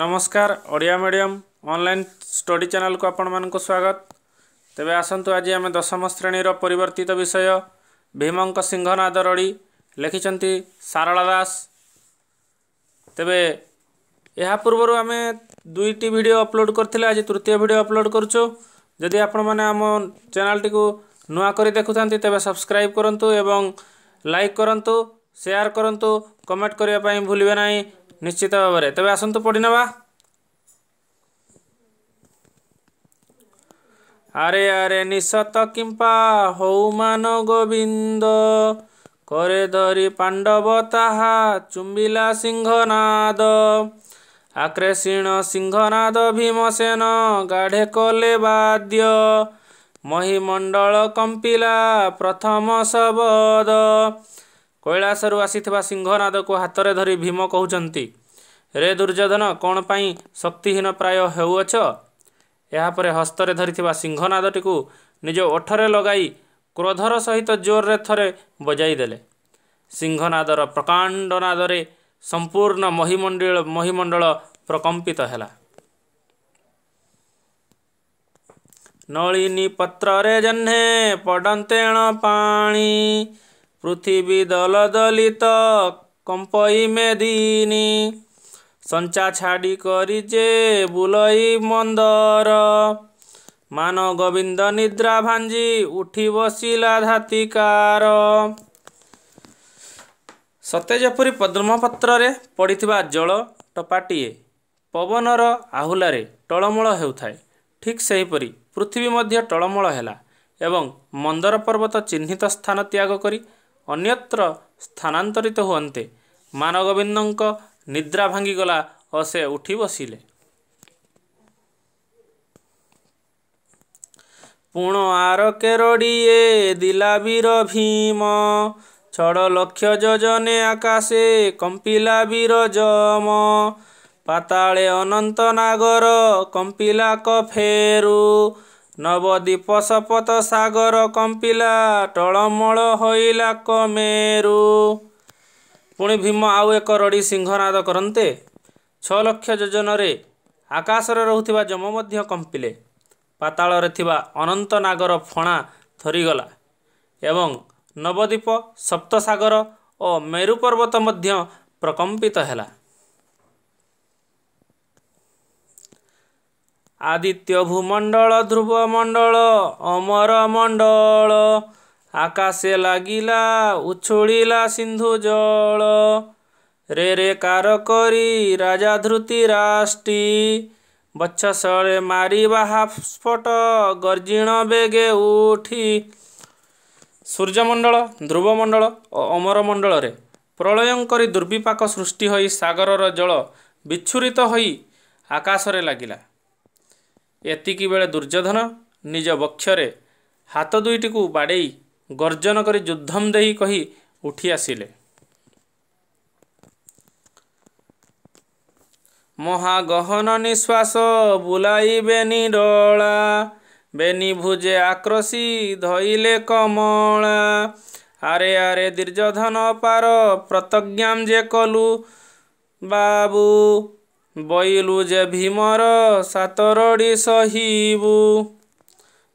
ନମସ୍କାର Odia medium online study ଚ୍ୟାନେଲକୁ ଆପଣମାନଙ୍କୁ ସ୍ୱାଗତ ତେବେ ଆସନ୍ତୁ ଆଜି ଆମେ ଦଶମ ଶ୍ରେଣୀର ପରିବର୍ତ୍ତିତ ବିଷୟ ଭୀମଙ୍କ ସିଂହନାଦ ରଡ଼ି ଲେଖିଛନ୍ତି ସାରଳା ଦାସ ତେବେ ଏହା ପୂର୍ବରୁ ଆମେ ଦୁଇଟି ଭିଡ଼ିଓ ଅପଲୋଡ଼ କରିଥିଲେ ଆଜି ତୃତୀୟ ଭିଡ଼ିଓ ଅପଲୋଡ଼ କରୁଛୁ ଯଦି ଆପଣମାନେ ଆମ ଚ୍ୟାନେଲଟିକୁ ନୂଆ କରି ଦେଖୁଥାନ୍ତି ତେବେ ସବସ୍କ୍ରାଇବ୍ କରନ୍ତୁ ଏବଂ ଲାଇକ୍ କରନ୍ତୁ ସେୟାର କରନ୍ତୁ କମେଣ୍ଟ କରିବା ପାଇଁ ଭୁଲିବେ ନାହିଁ ନିଶ୍ଚିତ ଭାବରେ ତେବେ ଆସନ୍ତୁ ପଢ଼ିନେବା ଆରେ ଆରେ ନିଶତ କିମ୍ପା ହୋମାନ ଗୋବିନ୍ଦ କରେ ଧରି ପାଣ୍ଡବ ତାହା ଚୁମ୍ବିଲା ସିଂହନାଦ ଆକ୍ରେଷୀଣ ସିଂହନାଦ ଭୀମସେନ ଗାଢ଼େ କଲେ ବାଦ୍ୟ ମହିମଣ୍ଡଳ କମ୍ପିଲା ପ୍ରଥମ ଶବଦ କୈଳାସରୁ ଆସିଥିବା ସିଂହନାଦକୁ ହାତରେ ଧରି ଭୀମ କହୁଛନ୍ତି ରେ ଦୁର୍ଯ୍ୟୋଧନ କ'ଣ ପାଇଁ ଶକ୍ତିହୀନ ପ୍ରାୟ ହେଉଅଛ ଏହାପରେ ହସ୍ତରେ ଧରିଥିବା ସିଂହନାଦଟିକୁ ନିଜ ଓଠରେ ଲଗାଇ କ୍ରୋଧର ସହିତ ଜୋରରେ ଥରେ ବଜାଇ ଦେଲେ ସିଂହନାଦର ପ୍ରକାଣ୍ଡ ନାଦରେ ସମ୍ପୂର୍ଣ୍ଣ ମହିମଣ୍ଡଳ ମହିମଣ୍ଡଳ ପ୍ରକମ୍ପିତ ହେଲା ନଳିନୀ ପତ୍ରରେ ଜହ୍ନେ ପଡ଼ନ୍ତେଣ ପାଣି ପୃଥିବୀ ଦଲ ଦଲିତ କମ୍ପଇ ମେଦିନି ସଞ୍ଚା ଛାଡ଼ି କରି ଯେ ବୁଲଇ ମନ୍ଦର ମାନ ଗୋବିନ୍ଦ ନିଦ୍ରା ଭାଞ୍ଜି ଉଠି ବସିଲା ଧାତିକାର ସତେ ଯେପରି ପଦ୍ମପତ୍ରରେ ପଡ଼ିଥିବା ଜଳ ଟପାଟିଏ ପବନର ଆହୁଲାରେ ଟଳମଳ ହେଉଥାଏ ଠିକ୍ ସେହିପରି ପୃଥିବୀ ମଧ୍ୟ ଟଳମଳ ହେଲା ଏବଂ ମନ୍ଦର ପର୍ବତ ଚିହ୍ନିତ ସ୍ଥାନ ତ୍ୟାଗ କରି ଅନ୍ୟତ୍ର ସ୍ଥାନାନ୍ତରିତ ହୁଅନ୍ତେ ମାନଗୋବିନ୍ଦଙ୍କ ନିଦ୍ରା ଭାଙ୍ଗିଗଲା ଓ ସେ ଉଠି ବସିଲେ ପୁଣ ଆର କେରଡ଼ିଏ ଦିଲାବୀର ଭୀମ ଛଡ଼ ଲକ୍ଷ ଯୋଜନେ ଆକାଶେ କମ୍ପିଲା ବୀର ଜମ ପାତାଳେ ଅନନ୍ତ ନାଗର କମ୍ପିଲା କ ଫେରୁ ନବଦୀପ ଶପଥ ସାଗର କମ୍ପିଲା ଟଳମଳ ହୋଇଲା କମେରୁ ପୁଣି ଭୀମ ଆଉ ଏକ ରଡ଼ି ସିଂହନାଦ କରନ୍ତେ ଛଅ ଲକ୍ଷ ଯୋଜନାରେ ଆକାଶରେ ରହୁଥିବା ଜମ ମଧ୍ୟ କମ୍ପିଲେ ପାତାଳରେ ଥିବା ଅନନ୍ତ ନାଗର ଫଣା ଥରିଗଲା ଏବଂ ନବଦୀପ ସପ୍ତସାଗର ଓ ମେରୁ ପର୍ବତ ମଧ୍ୟ ପ୍ରକମ୍ପିତ ହେଲା ଆଦିତ୍ୟ ଭୂମଣ୍ଡଳ ଧ୍ରୁବ ମଣ୍ଡଳ ଅମର ମଣ୍ଡଳ ଆକାଶେ ଲାଗିଲା ଉଛୁଳିଲା ସିନ୍ଧୁ ଜଳ ରେ ରେ କାର କରି ରାଜା ଧୃତି ରାଷ୍ଟି ବଚ୍ଛସରେ ମାରିବା ହାଫସ୍ଫଟ ଗର୍ଜିଣ ବେଗେ ଉଠି ସୂର୍ଯ୍ୟମଣ୍ଡଳ ଧ୍ରୁବମଣ୍ଡଳ ଓ ଅମରମଣ୍ଡଳରେ ପ୍ରଳୟଙ୍କରି ଦୁର୍ବିପାକ ସୃଷ୍ଟି ହୋଇ ସାଗରର ଜଳ ବିଚ୍ଛୁରିତ ହୋଇ ଆକାଶରେ ଲାଗିଲା ଏତିକି ବେଳେ ଦୁର୍ଯ୍ୟୋଧନ ନିଜ ବକ୍ଷରେ ହାତ ଦୁଇଟିକୁ ବାଡ଼େଇ ଗର୍ଜନ କରି ଯୁଦ୍ଧମ ଦେଇ କହି ଉଠି ଆସିଲେ ମହାଗହନ ନିଶ୍ୱାସ ବୁଲାଇ ବେନି ଡଳା ବେନି ଭୁଜେ ଆକ୍ରୋଶି ଧଇଲେ କମଳା ଆରେ ଆରେ ଦୀର୍ଯ୍ୟଧନ ପାର ପ୍ରତଜ୍ଞାମ ଯେ କଲୁ ବାବୁ ବୋଇଲୁ ଯେ ଭୀମର ସାତରଡ଼ି ସହିବୁ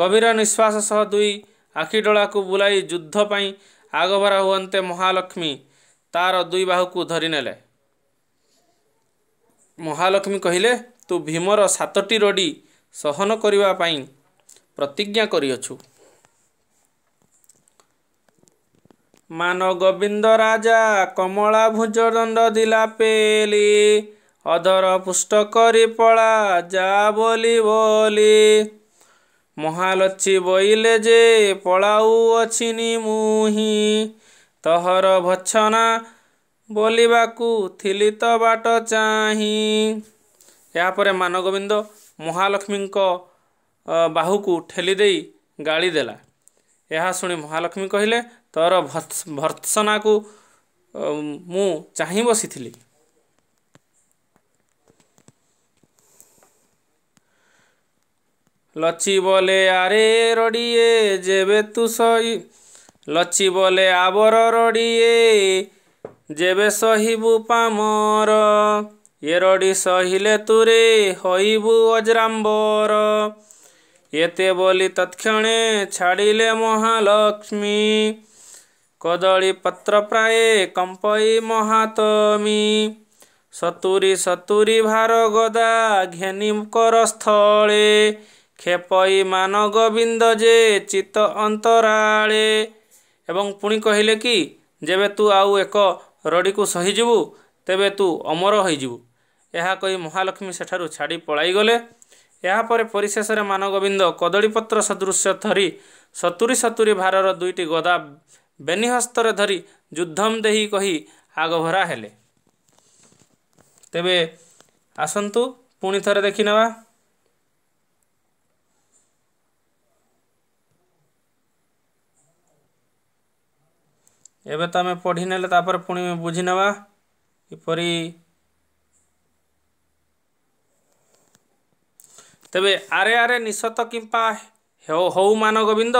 ଗଭୀର ନିଶ୍ୱାସ ସହ ଦୁଇ ଆଖିଡୋଳାକୁ ବୁଲାଇ ଯୁଦ୍ଧ ପାଇଁ ଆଗଭରା ହୁଅନ୍ତେ ମହାଲକ୍ଷ୍ମୀ ତାର ଦୁଇ ବାହୁକୁ ଧରିନେଲେ ମହାଲକ୍ଷ୍ମୀ କହିଲେ ତୁ ଭୀମର ସାତଟି ରଡ଼ି ସହନ କରିବା ପାଇଁ ପ୍ରତିଜ୍ଞା କରିଅଛୁ ମାନ ଗୋବିନ୍ଦ ରାଜା କମଳା ଭୁଜ ଦଣ୍ଡ ଦିଲା ପେଲି ଅଧର ପୁଷ୍ଟ କରି ପଳା ଯା ବୋଲି ବୋଲି ମହାଲଚ୍ଛି ବୋଇଲେ ଯେ ପଳାଉ ଅଛିନି ମୁଁ ହିଁ ତହର ଭଛନା ବୋଲିବାକୁ ଥିଲି ତ ବାଟ ଚାହିଁ ଏହାପରେ ମାନଗୋବିନ୍ଦ ମହାଲକ୍ଷ୍ମୀଙ୍କ ବାହୁକୁ ଠେଲି ଦେଇ ଗାଳି ଦେଲା ଏହା ଶୁଣି ମହାଲକ୍ଷ୍ମୀ କହିଲେ ତୋର ଭର୍ସନାକୁ ମୁଁ ଚାହିଁ ବସିଥିଲି ଲଛି ବୋଲେ ଆରେ ରଡ଼ିଏ ଯେବେ ତୁ ସହି ଲଛି ବୋଲେ ଆବର ରଡ଼ିଏ ଯେବେ ସହିବୁ ପାମର ଏ ରଡ଼ି ସହିଲେ ତୁରେ ହଇବୁ ଅଜ୍ରାମ୍ବର ଏତେ ବୋଲି ତତ୍କ୍ଷଣେ ଛାଡ଼ିଲେ ମହାଲକ୍ଷ୍ମୀ କଦଳୀ ପତ୍ର ପ୍ରାୟ କମ୍ପଇ ମହାତମୀ ସତୁରୀ ସତୁରୀ ଭାର ଗଦା ଘେନିଙ୍କର ସ୍ଥଳେ କ୍ଷେପଇ ମାନ ଗୋବିନ୍ଦ ଯେ ଚିତ୍ତ ଅନ୍ତରାଳେ ଏବଂ ପୁଣି କହିଲେ କି ଯେବେ ତୁ ଆଉ ଏକ ରଡ଼ିକୁ ସହିଯିବୁ ତେବେ ତୁ ଅମର ହୋଇଯିବୁ ଏହା କହି ମହାଲକ୍ଷ୍ମୀ ସେଠାରୁ ଛାଡ଼ି ପଳାଇଗଲେ ଏହାପରେ ପରିଶେଷରେ ମାନଗୋବିନ୍ଦ କଦଳୀପତ୍ର ସଦୃଶ ଧରି ସତୁରି ସତୁରି ଭାରର ଦୁଇଟି ଗଦା ବେନିହସ୍ତରେ ଧରି ଯୁଦ୍ଧମ ଦେଇ କହି ଆଗଭରା ହେଲେ ତେବେ ଆସନ୍ତୁ ପୁଣି ଥରେ ଦେଖିନେବା ଏବେ ତ ଆମେ ପଢ଼ିନେଲେ ତା'ପରେ ପୁଣି ବୁଝିନେବା କିପରି ତେବେ ଆରେ ଆରେ ନିଶତ କିମ୍ପା ହଉ ମାନ ଗୋବିନ୍ଦ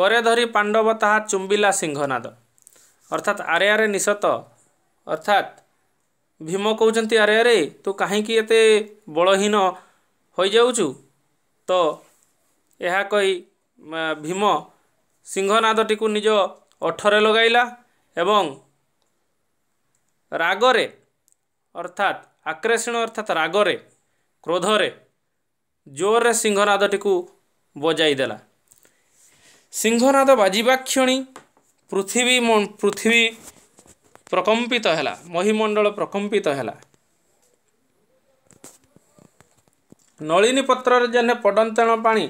କରେ ଧରି ପାଣ୍ଡବ ତାହା ଚୁମ୍ବିଲା ସିଂହନାଦ ଅର୍ଥାତ୍ ଆରେ ଆରେ ନିଶତ ଅର୍ଥାତ୍ ଭୀମ କହୁଛନ୍ତି ଆରେ ଆରେ ତୁ କାହିଁକି ଏତେ ବଳହୀନ ହୋଇଯାଉଛୁ ତ ଏହା କହି ଭୀମ ସିଂହନାଦଟିକୁ ନିଜ ଅଠରେ ଲଗାଇଲା ଏବଂ ରାଗରେ ଅର୍ଥାତ୍ ଆକର୍ଷଣ ଅର୍ଥାତ୍ ରାଗରେ କ୍ରୋଧରେ ଜୋରରେ ସିଂହନାଦଟିକୁ ବଜାଇ ଦେଲା ସିଂହନାଦ ବାଜିବା କ୍ଷଣି ପୃଥିବୀ ପୃଥିବୀ ପ୍ରକମ୍ପିତ ହେଲା ମହିମଣ୍ଡଳ ପ୍ରକମ୍ପିତ ହେଲା ନଳିନୀ ପତ୍ରରେ ଯେନେ ପଡ଼ନ୍ତେଣ ପାଣି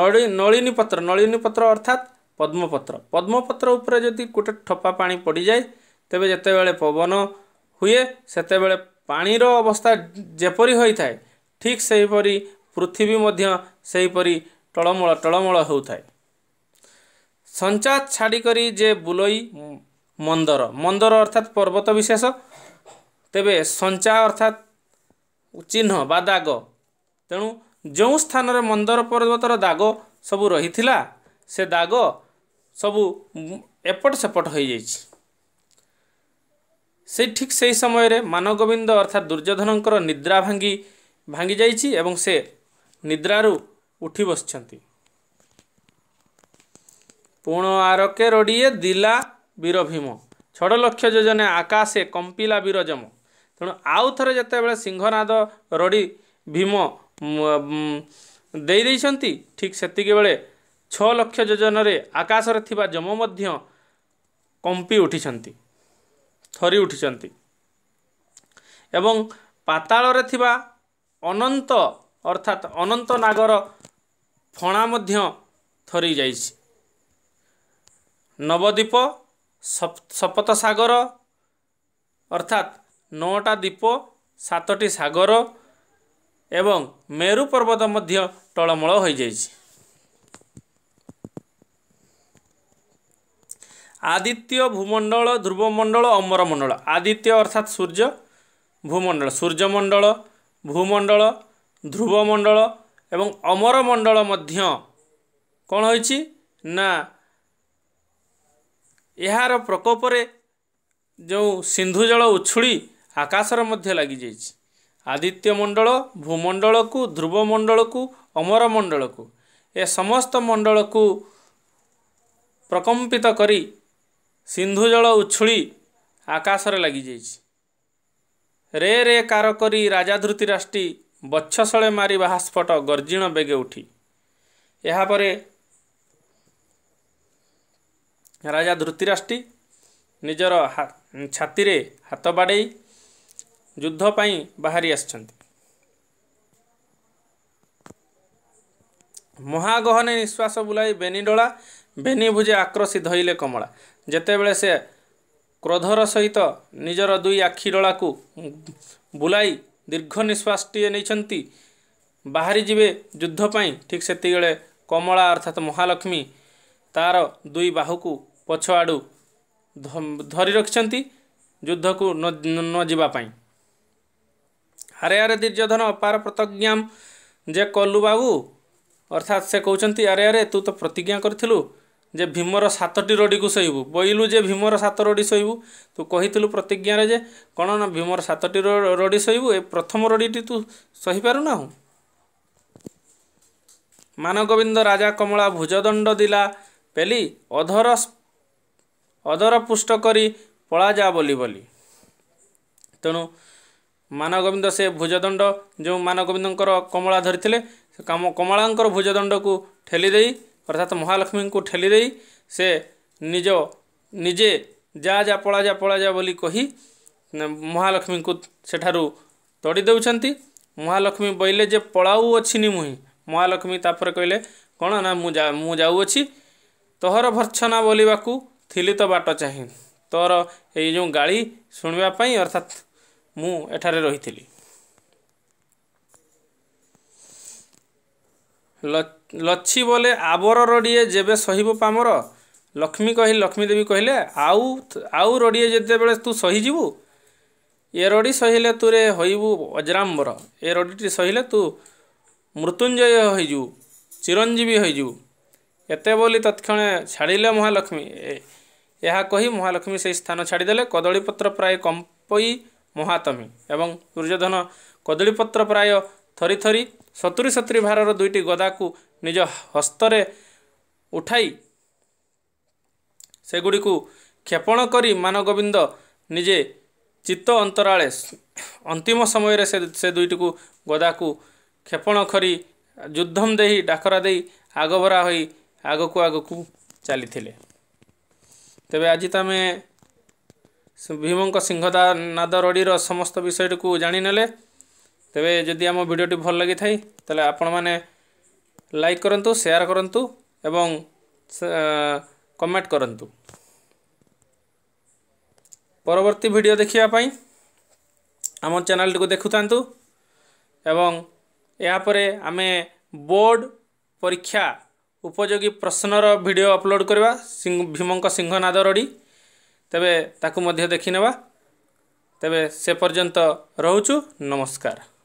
ନଳି ନଳିନୀ ପତ୍ର ନଳିନୀ ପତ୍ର ଅର୍ଥାତ୍ ପଦ୍ମପତ୍ର ପଦ୍ମପତ୍ର ଉପରେ ଯଦି ଗୋଟେ ଠପା ପାଣି ପଡ଼ିଯାଏ ତେବେ ଯେତେବେଳେ ପବନ ହୁଏ ସେତେବେଳେ ପାଣିର ଅବସ୍ଥା ଯେପରି ହୋଇଥାଏ ଠିକ୍ ସେହିପରି ପୃଥିବୀ ମଧ୍ୟ ସେହିପରି ଟଳମଳ ଟଳମଳ ହେଉଥାଏ ସଞ୍ଚା ଛାଡ଼ିକରି ଯେ ବୁଲଇ ମନ୍ଦର ମନ୍ଦର ଅର୍ଥାତ୍ ପର୍ବତ ବିଶେଷ ତେବେ ସଞ୍ଚା ଅର୍ଥାତ୍ ଚିହ୍ନ ବା ଦାଗ ତେଣୁ ଯେଉଁ ସ୍ଥାନରେ ମନ୍ଦର ପର୍ବତର ଦାଗ ସବୁ ରହିଥିଲା ସେ ଦାଗ ସବୁ ଏପଟ ସେପଟ ହୋଇଯାଇଛି ସେ ଠିକ୍ ସେହି ସମୟରେ ମାନଗୋବିନ୍ଦ ଅର୍ଥାତ୍ ଦୁର୍ଯ୍ୟୋଧନଙ୍କର ନିଦ୍ରା ଭାଙ୍ଗି ଭାଙ୍ଗିଯାଇଛି ଏବଂ ସେ ନିଦ୍ରାରୁ ଉଠି ବସିଛନ୍ତି ପୁଣ ଆରକେ ରଡ଼ିଏ ଦିଲା ବୀରଭୀମ ଛଡ଼ ଲକ୍ଷ ଯୋଜନେ ଆକାଶେ କମ୍ପିଲା ବୀରଜମ ତେଣୁ ଆଉ ଥରେ ଯେତେବେଳେ ସିଂହନାଦ ରଡ଼ି ଭୀମ ଦେଇଦେଇଛନ୍ତି ଠିକ୍ ସେତିକିବେଳେ ଛଅ ଲକ୍ଷ ଯୋଜନାରେ ଆକାଶରେ ଥିବା ଯମ ମଧ୍ୟ କମ୍ପି ଉଠିଛନ୍ତି ଥରି ଉଠିଛନ୍ତି ଏବଂ ପାତାଳରେ ଥିବା ଅନନ୍ତ ଅର୍ଥାତ୍ ଅନନ୍ତ ନାଗର ଫଣା ମଧ୍ୟ ଥରି ଯାଇଛି ନବଦ୍ୱୀପ ସପ୍ତ ସାଗର ଅର୍ଥାତ୍ ନଅଟା ଦ୍ୱୀପ ସାତଟି ସାଗର ଏବଂ ମେରୁ ପର୍ବତ ମଧ୍ୟ ଟଳମଳ ହୋଇଯାଇଛି ଆଦିତ୍ୟ ଭୂମଣ୍ଡଳ ଧ୍ରୁବମଣ୍ଡଳ ଅମରମଣ୍ଡଳ ଆଦିତ୍ୟ ଅର୍ଥାତ୍ ସୂର୍ଯ୍ୟ ଭୂମଣ୍ଡଳ ସୂର୍ଯ୍ୟମଣ୍ଡଳ ଭୂମଣ୍ଡଳ ଧ୍ରୁବମଣ୍ଡଳ ଏବଂ ଅମରମଣ୍ଡଳ ମଧ୍ୟ କ'ଣ ହୋଇଛି ନା ଏହାର ପ୍ରକୋପରେ ଯେଉଁ ସିନ୍ଧୁ ଜଳ ଉଛୁଳି ଆକାଶରେ ମଧ୍ୟ ଲାଗିଯାଇଛି ଆଦିତ୍ୟ ମଣ୍ଡଳ ଭୂମଣ୍ଡଳକୁ ଧ୍ରୁବମଣ୍ଡଳକୁ ଅମରମଣ୍ଡଳକୁ ଏ ସମସ୍ତ ମଣ୍ଡଳକୁ ପ୍ରକମ୍ପିତ କରି ସିନ୍ଧୁ ଜଳ ଉଛୁଳି ଆକାଶରେ ଲାଗିଯାଇଛି ରେ ରେ କାର କରି ରାଜାଧୃତି ରାଷ୍ଟ୍ରୀ ବଚ୍ଛସଳେ ମାରିବା ହାସ୍ଫଟ ଗର୍ଜିଣ ବେଗେ ଉଠି ଏହାପରେ ରାଜା ଧୃତିରାଷ୍ଟି ନିଜର ଛାତିରେ ହାତ ବାଡ଼େଇ ଯୁଦ୍ଧ ପାଇଁ ବାହାରି ଆସିଛନ୍ତି ମହାଗହନେ ନିଶ୍ୱାସ ବୁଲାଇ ବେନିଡୋଳା ବେନି ଭୁଜେ ଆକ୍ରୋଶୀ ଧୋଇଲେ କମଳା ଯେତେବେଳେ ସେ କ୍ରୋଧର ସହିତ ନିଜର ଦୁଇ ଆଖି ଡଳାକୁ ବୁଲାଇ ଦୀର୍ଘ ନିଶ୍ୱାସଟିଏ ନେଇଛନ୍ତି ବାହାରିଯିବେ ଯୁଦ୍ଧ ପାଇଁ ଠିକ୍ ସେତିକିବେଳେ କମଳା ଅର୍ଥାତ୍ ମହାଲକ୍ଷ୍ମୀ ତା'ର ଦୁଇ ବାହୁକୁ ପଛଆଡ଼ୁ ଧରି ରଖିଛନ୍ତି ଯୁଦ୍ଧକୁ ନ ଯିବା ପାଇଁ ଆରେ ଆରେ ଦୁର୍ଯ୍ୟୋଧନ ଅପାର ପ୍ରତଜ୍ଞାମ ଯେ କଲୁ ବାବୁ ଅର୍ଥାତ୍ ସେ କହୁଛନ୍ତି ଆରେ ଆରେ ତୁ ତ ପ୍ରତିଜ୍ଞା କରିଥିଲୁ ଯେ ଭୀମର ସାତଟି ରଡ଼ିକୁ ଶୋଇବୁ ବୋଇଲୁ ଯେ ଭୀମର ସାତ ରଡ଼ି ଶୋଇବୁ ତୁ କହିଥିଲୁ ପ୍ରତିଜ୍ଞାରେ ଯେ କ'ଣ ନା ଭୀମର ସାତଟି ରଡ଼ି ଶୋଇବୁ ଏ ପ୍ରଥମ ରଡ଼ିଟି ତୁ ସହିପାରୁନାହୁଁ ମାନଗୋବିନ୍ଦ ରାଜା କମଳା ଭୁଜଦଣ୍ଡ ଦିଲା ପେଲି ଅଧର ଅଧର ପୁଷ୍ଟ କରି ପଳାଯା ବୋଲି ବୋଲି ତେଣୁ ମାନଗୋବିନ୍ଦ ସେ ଭୁଜଦଣ୍ଡ ଯେଉଁ ମାନଗୋବିନ୍ଦଙ୍କର କମଳା ଧରିଥିଲେ ସେ କାମ କମଳାଙ୍କର ଭୁଜଦଣ୍ଡକୁ ଠେଲି ଦେଇ ଅର୍ଥାତ୍ ମହାଲକ୍ଷ୍ମୀଙ୍କୁ ଠେଲି ଦେଇ ସେ ନିଜ ନିଜେ ଯା ଯା ପଳା ଯା ପଳା ଯା ବୋଲି କହି ମହାଲକ୍ଷ୍ମୀଙ୍କୁ ସେଠାରୁ ତଡ଼ି ଦେଉଛନ୍ତି ମହାଲକ୍ଷ୍ମୀ ବୋଇଲେ ଯେ ପଳାଉ ଅଛି ନି ମୁହିଁ ମହାଲକ୍ଷ୍ମୀ ତାପରେ କହିଲେ କ'ଣ ନା ମୁଁ ଯା ମୁଁ ଯାଉଅଛି ତୋହର ଭର୍ଛନା ବୋଲିବାକୁ ଥିଲି ତ ବାଟ ଚାହେଁ ତୋର ଏଇ ଯେଉଁ ଗାଳି ଶୁଣିବା ପାଇଁ ଅର୍ଥାତ୍ ମୁଁ ଏଠାରେ ରହିଥିଲି ଲଛି ବୋଲେ ଆବର ରଡ଼ିଏ ଯେବେ ସହିବ ପାମର ଲକ୍ଷ୍ମୀ କହି ଲକ୍ଷ୍ମୀଦେବୀ କହିଲେ ଆଉ ଆଉ ରଡ଼ିଏ ଯେତେବେଳେ ତୁ ସହିଯିବୁ ଏ ରଡ଼ି ସହିଲେ ତୁରେ ହୋଇବୁ ଅଜରାମ୍ବର ଏ ରଡ଼ିଟି ସହିଲେ ତୁ ମୃତ୍ୟୁଞ୍ଜୟ ହୋଇଯିବୁ ଚିରଞ୍ଜୀବୀ ହୋଇଯିବୁ ଏତେ ବୋଲି ତତ୍କ୍ଷଣେ ଛାଡ଼ିଲେ ମହାଲକ୍ଷ୍ମୀ ଏହା କହି ମହାଲକ୍ଷ୍ମୀ ସେହି ସ୍ଥାନ ଛାଡ଼ିଦେଲେ କଦଳୀପତ୍ର ପ୍ରାୟ କମ୍ପଇ ମହାତମୀ ଏବଂ ଦୁର୍ଯ୍ୟୋଧନ କଦଳୀପତ୍ର ପ୍ରାୟ ଥରି ଥରି ସତୁରି ସତୁରି ଭାରର ଦୁଇଟି ଗଦାକୁ ନିଜ ହସ୍ତରେ ଉଠାଇ ସେଗୁଡ଼ିକୁ କ୍ଷେପଣ କରି ମାନଗୋବିନ୍ଦ ନିଜେ ଚିତ୍ତ ଅନ୍ତରାଳେ ଅନ୍ତିମ ସମୟରେ ସେ ସେ ଦୁଇଟିକୁ ଗଦାକୁ କ୍ଷେପଣ କରି ଯୁଦ୍ଧମ ଦେଇ ଡାକରା ଦେଇ ଆଗଭରା ହୋଇ ଆଗକୁ ଆଗକୁ ଚାଲିଥିଲେ ତେବେ ଆଜି ତ ଆମେ ଭୀମଙ୍କ ସିଂହଦା ନାଦ ରଡ଼ିର ସମସ୍ତ ବିଷୟଟିକୁ ଜାଣିନେଲେ ତେବେ ଯଦି ଆମ ଭିଡ଼ିଓଟି ଭଲ ଲାଗିଥାଏ ତାହେଲେ ଆପଣମାନେ ଲାଇକ୍ କରନ୍ତୁ ସେୟାର କରନ୍ତୁ ଏବଂ କମେଣ୍ଟ କରନ୍ତୁ ପରବର୍ତ୍ତୀ ଭିଡ଼ିଓ ଦେଖିବା ପାଇଁ ଆମ ଚ୍ୟାନେଲ୍ଟିକୁ ଦେଖୁଥାନ୍ତୁ ଏବଂ ଏହାପରେ ଆମେ ବୋର୍ଡ଼ ପରୀକ୍ଷା ଉପଯୋଗୀ ପ୍ରଶ୍ନର ଭିଡ଼ିଓ ଅପଲୋଡ଼ କରିବା ଭୀମଙ୍କ ସିଂହନାଦ ରଡ଼ି ତେବେ ତାକୁ ମଧ୍ୟ ଦେଖିନେବା ତେବେ ସେ ପର୍ଯ୍ୟନ୍ତ ରହୁଛୁ ନମସ୍କାର